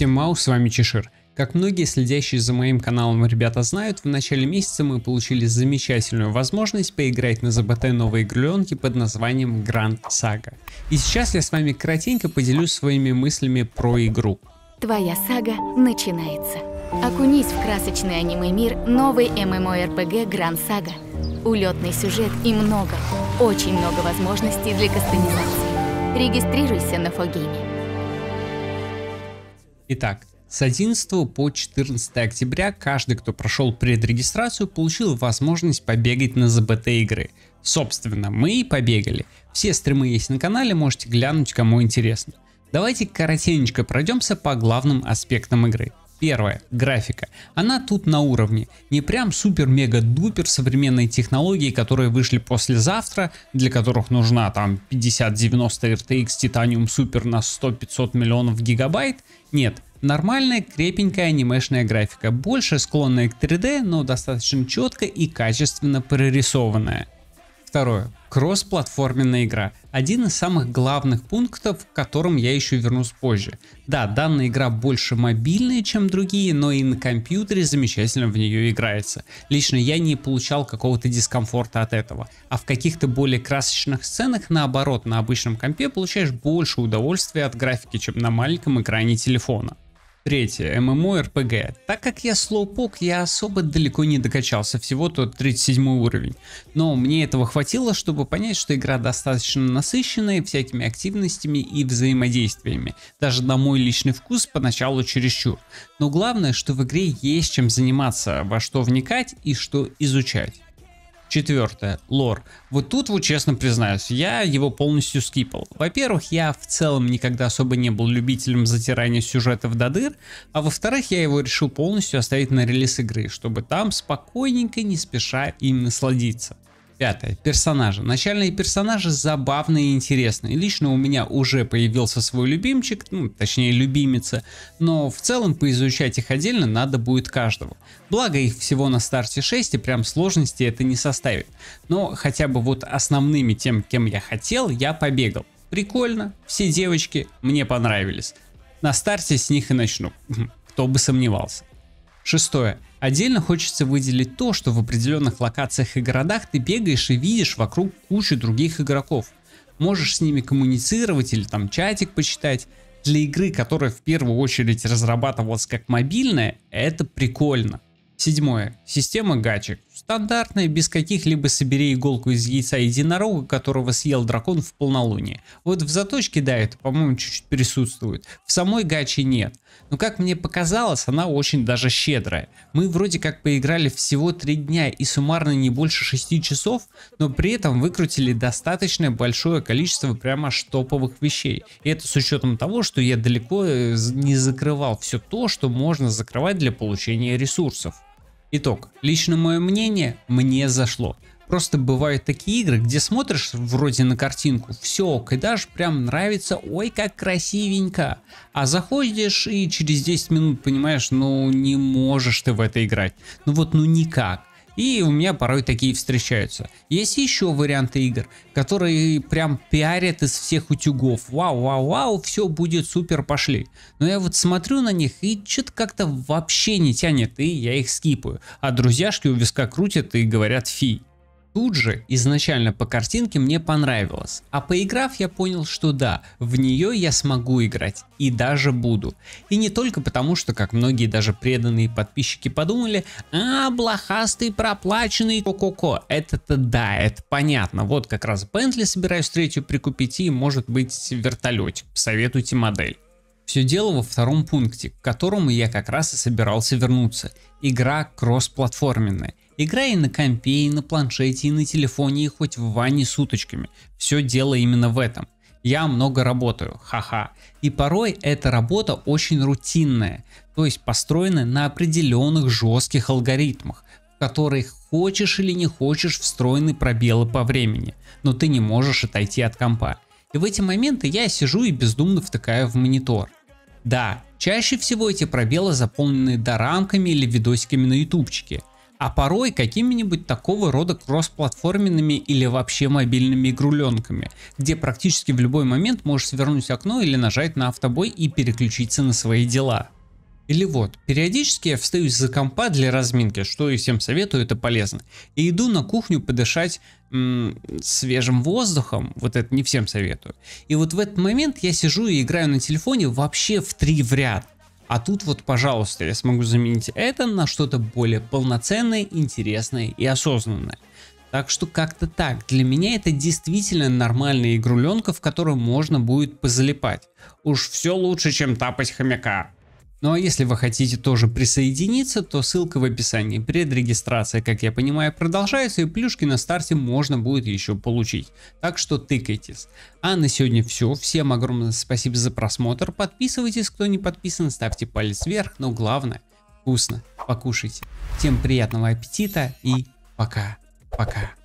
Всем мау, с вами Чешир. Как многие следящие за моим каналом ребята знают, в начале месяца мы получили замечательную возможность поиграть на ЗБТ новой игруленки под названием Grand Saga. И сейчас я с вами кратенько поделюсь своими мыслями про игру. Твоя сага начинается. Окунись в красочный аниме-мир новой MMORPG Grand Saga. Улетный сюжет и много, очень много возможностей для кастомизации. Регистрируйся на Фогейме. Итак, с 11 по 14 октября каждый, кто прошел предрегистрацию, получил возможность побегать на ЗБТ игры. Собственно, мы и побегали. Все стримы есть на канале, можете глянуть, кому интересно. Давайте коротенько пройдемся по главным аспектам игры. Первое. Графика. Она тут на уровне. Не прям супер-мега-дупер современной технологии, которые вышли послезавтра, для которых нужна там 50-90 RTX Titanium Super на 100-500 миллионов гигабайт. Нет, нормальная крепенькая анимешная графика, больше склонная к 3D, но достаточно четко и качественно прорисованная. Второе. Кроссплатформенная игра. Один из самых главных пунктов, к которым я еще вернусь позже. Да, данная игра больше мобильная, чем другие, но и на компьютере замечательно в нее играется. Лично я не получал какого-то дискомфорта от этого. А в каких-то более красочных сценах, наоборот, на обычном компе получаешь больше удовольствия от графики, чем на маленьком экране телефона. Третье. ММО-РПГ. Так как я слоупок, я особо далеко не докачался, всего-то 37 уровень. Но мне этого хватило, чтобы понять, что игра достаточно насыщенная всякими активностями и взаимодействиями. Даже на мой личный вкус поначалу чересчур. Но главное, что в игре есть чем заниматься, во что вникать и что изучать. Четвертое. Лор. Вот тут вот честно признаюсь, я его полностью скипал. Во-первых, я в целом никогда особо не был любителем затирания сюжетов до дыр, а во-вторых, я его решил полностью оставить на релиз игры, чтобы там спокойненько, не спеша им насладиться. Пятое. Персонажи. Начальные персонажи забавные и интересные. Лично у меня уже появился свой любимчик, ну, точнее любимица, но в целом поизучать их отдельно надо будет каждого. Благо их всего на старте 6 и прям сложности это не составит. Но хотя бы вот основными тем, кем я хотел, я побегал. Прикольно, все девочки мне понравились. На старте с них и начну. Хм, кто бы сомневался. Шестое. Отдельно хочется выделить то, что в определенных локациях и городах ты бегаешь и видишь вокруг кучу других игроков. Можешь с ними коммуницировать или там чатик почитать. Для игры, которая в первую очередь разрабатывалась как мобильная, это прикольно. Седьмое. Система гачек. Стандартная, без каких-либо «собери иголку из яйца единорога», которого съел дракон в полнолуние. Вот в заточке, да, это, по-моему, чуть-чуть присутствует. В самой гаче нет. Но, как мне показалось, она очень даже щедрая. Мы вроде как поиграли всего 3 дня и суммарно не больше 6 часов, но при этом выкрутили достаточно большое количество прямо штоповых вещей. И это с учетом того, что я далеко э, не закрывал все то, что можно закрывать для получения ресурсов. Итог. Лично мое мнение, мне зашло. Просто бывают такие игры, где смотришь вроде на картинку, все, и даже прям нравится, ой, как красивенько. А заходишь и через 10 минут понимаешь, ну не можешь ты в это играть. Ну вот, ну никак. И у меня порой такие встречаются. Есть еще варианты игр, которые прям пиарят из всех утюгов. Вау, вау, вау, все будет супер, пошли. Но я вот смотрю на них и что-то как-то вообще не тянет, и я их скипаю. А друзьяшки у виска крутят и говорят фи. Тут же изначально по картинке мне понравилось, а поиграв я понял, что да, в нее я смогу играть и даже буду. И не только потому, что как многие даже преданные подписчики подумали, а блохастый проплаченный ко-ко-ко, это-то да, это понятно, вот как раз Бентли собираюсь третью прикупить и может быть вертолетик, советуйте модель. Все дело во втором пункте, к которому я как раз и собирался вернуться. Игра кроссплатформенная. Играя и на компе, и на планшете, и на телефоне, и хоть в ванне с уточками. Все дело именно в этом. Я много работаю, ха-ха. И порой эта работа очень рутинная, то есть построена на определенных жестких алгоритмах, в которых хочешь или не хочешь встроены пробелы по времени, но ты не можешь отойти от компа. И в эти моменты я сижу и бездумно втыкаю в монитор. Да, чаще всего эти пробелы заполнены дорамками или видосиками на ютубчике – а порой какими-нибудь такого рода кроссплатформенными или вообще мобильными игруленками, где практически в любой момент можешь свернуть окно или нажать на автобой и переключиться на свои дела. Или вот, периодически я встаю из-за компа для разминки, что и всем советую, это полезно. И иду на кухню подышать м- свежим воздухом, вот это не всем советую. И вот в этот момент я сижу и играю на телефоне вообще в три в ряд. А тут вот, пожалуйста, я смогу заменить это на что-то более полноценное, интересное и осознанное. Так что как-то так. Для меня это действительно нормальная игруленка, в которую можно будет позалипать. Уж все лучше, чем тапать хомяка. Ну а если вы хотите тоже присоединиться, то ссылка в описании. Предрегистрация, как я понимаю, продолжается и плюшки на старте можно будет еще получить. Так что тыкайтесь. А на сегодня все. Всем огромное спасибо за просмотр. Подписывайтесь, кто не подписан, ставьте палец вверх. Но главное, вкусно покушайте. Всем приятного аппетита и пока-пока.